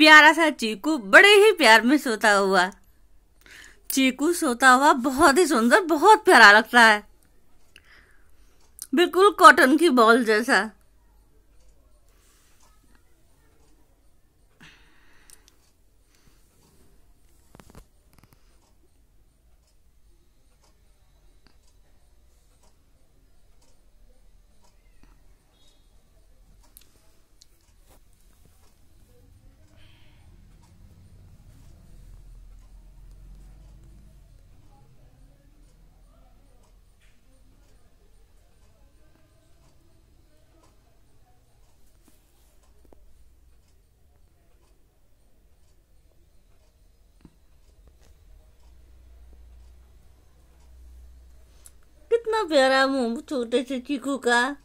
प्यारा सा चीकू बड़े ही प्यार में सोता हुआ चीकू सोता हुआ बहुत ही सुंदर बहुत प्यारा लगता है बिल्कुल कॉटन की बॉल जैसा ベラも太ってて聞くか